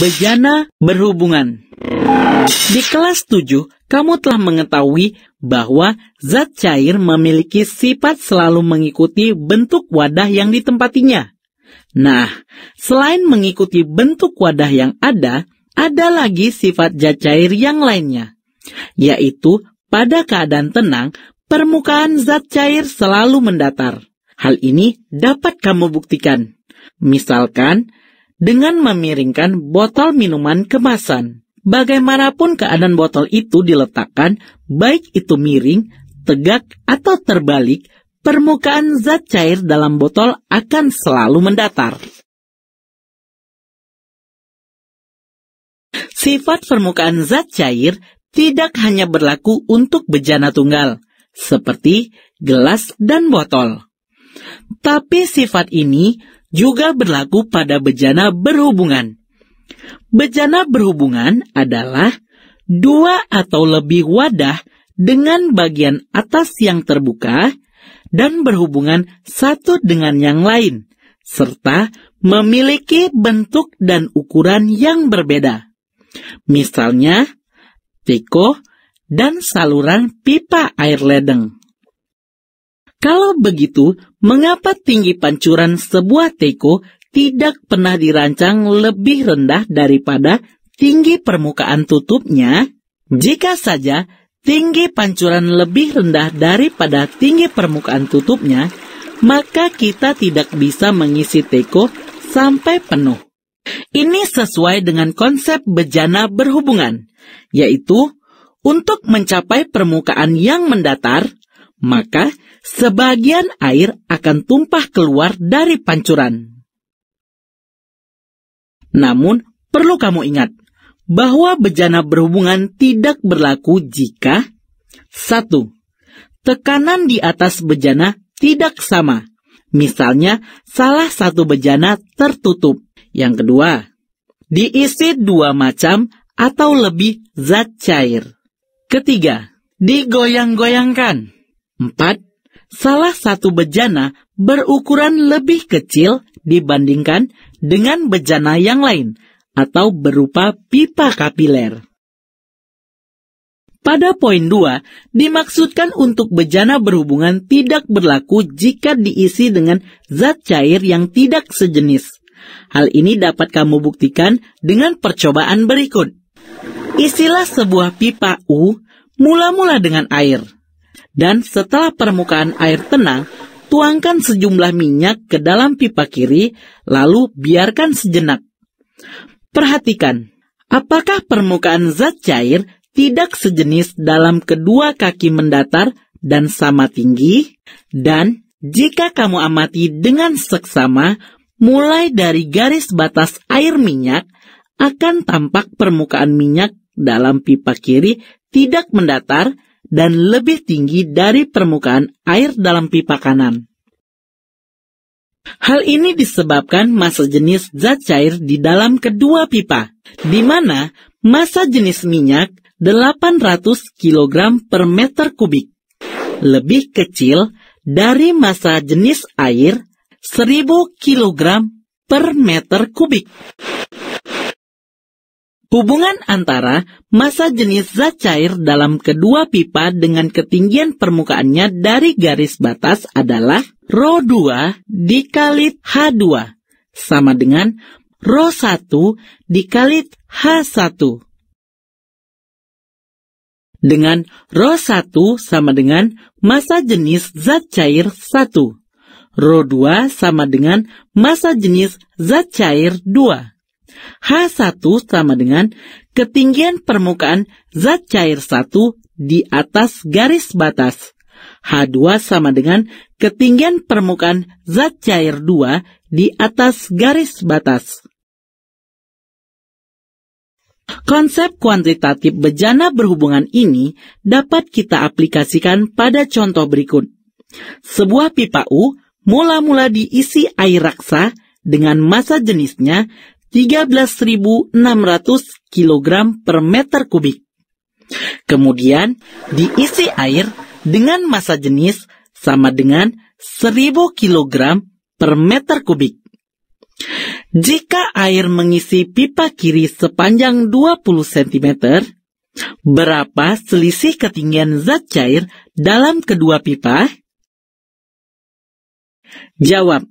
Bejana berhubungan. Di kelas 7, kamu telah mengetahui bahwa zat cair memiliki sifat selalu mengikuti bentuk wadah yang ditempatinya. Nah, selain mengikuti bentuk wadah yang ada, ada lagi sifat zat cair yang lainnya, yaitu pada keadaan tenang, permukaan zat cair selalu mendatar. Hal ini dapat kamu buktikan. Misalkan, dengan memiringkan botol minuman kemasan. Bagaimanapun keadaan botol itu diletakkan, baik itu miring, tegak, atau terbalik, permukaan zat cair dalam botol akan selalu mendatar. Sifat permukaan zat cair tidak hanya berlaku untuk bejana tunggal, seperti gelas dan botol. Tapi sifat ini juga berlaku pada bejana berhubungan. Bejana berhubungan adalah dua atau lebih wadah dengan bagian atas yang terbuka dan berhubungan satu dengan yang lain, serta memiliki bentuk dan ukuran yang berbeda. Misalnya, teko dan saluran pipa air ledeng. Kalau begitu, mengapa tinggi pancuran sebuah teko tidak pernah dirancang lebih rendah daripada tinggi permukaan tutupnya? Jika saja tinggi pancuran lebih rendah daripada tinggi permukaan tutupnya, maka kita tidak bisa mengisi teko sampai penuh. Ini sesuai dengan konsep bejana berhubungan, yaitu untuk mencapai permukaan yang mendatar, maka sebagian air akan tumpah keluar dari pancuran. Namun, perlu kamu ingat bahwa bejana berhubungan tidak berlaku jika 1. Tekanan di atas bejana tidak sama. Misalnya, salah satu bejana tertutup. Yang kedua, diisi dua macam atau lebih zat cair. Ketiga, digoyang-goyangkan. Empat, salah satu bejana berukuran lebih kecil dibandingkan dengan bejana yang lain atau berupa pipa kapiler. Pada poin 2, dimaksudkan untuk bejana berhubungan tidak berlaku jika diisi dengan zat cair yang tidak sejenis. Hal ini dapat kamu buktikan dengan percobaan berikut. Isilah sebuah pipa U mula-mula dengan air dan setelah permukaan air tenang, tuangkan sejumlah minyak ke dalam pipa kiri, lalu biarkan sejenak. Perhatikan, apakah permukaan zat cair tidak sejenis dalam kedua kaki mendatar dan sama tinggi? Dan jika kamu amati dengan seksama, mulai dari garis batas air minyak, akan tampak permukaan minyak dalam pipa kiri tidak mendatar, dan lebih tinggi dari permukaan air dalam pipa kanan. Hal ini disebabkan massa jenis zat cair di dalam kedua pipa, di mana massa jenis minyak 800 kg per meter kubik, lebih kecil dari massa jenis air 1000 kg per meter kubik. Hubungan antara massa jenis zat cair dalam kedua pipa dengan ketinggian permukaannya dari garis batas adalah rho 2 dikali H2 sama dengan rho 1 dikali H1. Dengan rho 1 sama dengan massa jenis zat cair 1. rho 2 sama dengan massa jenis zat cair 2. H1 sama dengan ketinggian permukaan zat cair 1 di atas garis batas. H2 sama dengan ketinggian permukaan zat cair 2 di atas garis batas. Konsep kuantitatif bejana berhubungan ini dapat kita aplikasikan pada contoh berikut. Sebuah pipa U mula-mula diisi air raksa dengan massa jenisnya 13.600 kg per meter kubik. Kemudian diisi air dengan massa jenis sama dengan 1000 kg per meter kubik. Jika air mengisi pipa kiri sepanjang 20 cm, berapa selisih ketinggian zat cair dalam kedua pipa? Jawab.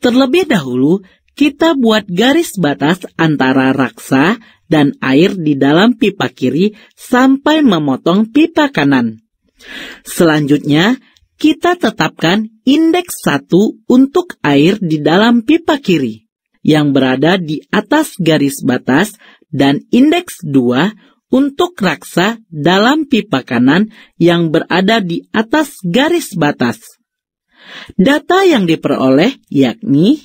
Terlebih dahulu kita buat garis batas antara raksa dan air di dalam pipa kiri sampai memotong pipa kanan. Selanjutnya, kita tetapkan indeks 1 untuk air di dalam pipa kiri yang berada di atas garis batas dan indeks 2 untuk raksa dalam pipa kanan yang berada di atas garis batas. Data yang diperoleh yakni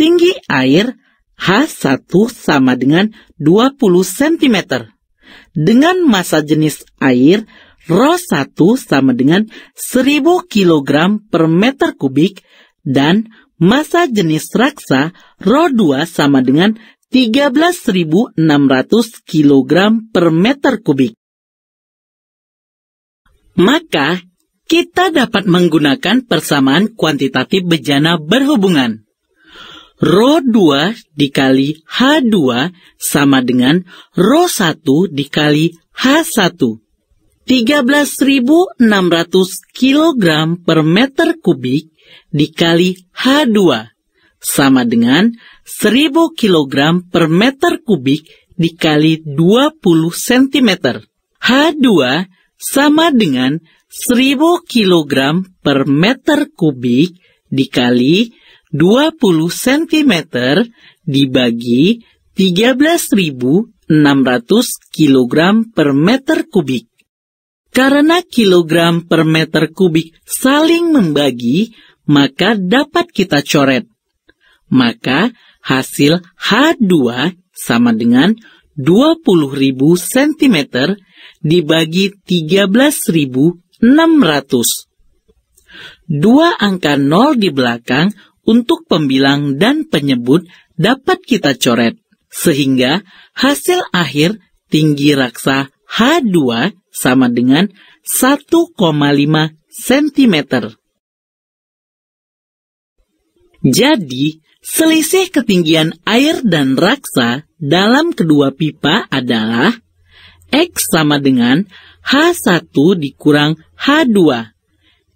Tinggi air H1 sama dengan 20 cm. Dengan massa jenis air, Rho1 sama dengan 1000 kg per meter kubik dan massa jenis raksa Rho2 sama dengan 13.600 kg per meter kubik. Maka, kita dapat menggunakan persamaan kuantitatif bejana berhubungan. Rho 2 dikali H2 sama dengan Rho 1 dikali H1. 13.600 kg per meter kubik dikali H2 sama dengan 1000 kg per meter kubik dikali 20 cm. H2 sama dengan 1000 kg per meter kubik dikali 20 cm. 20 cm dibagi 13.600 kg per meter kubik. Karena kilogram per meter kubik saling membagi, maka dapat kita coret. Maka hasil H2 sama dengan 20.000 cm dibagi 13.600. Dua angka nol di belakang untuk pembilang dan penyebut dapat kita coret, sehingga hasil akhir tinggi raksa H2 sama dengan 1,5 cm. Jadi, selisih ketinggian air dan raksa dalam kedua pipa adalah X sama dengan H1 dikurang H2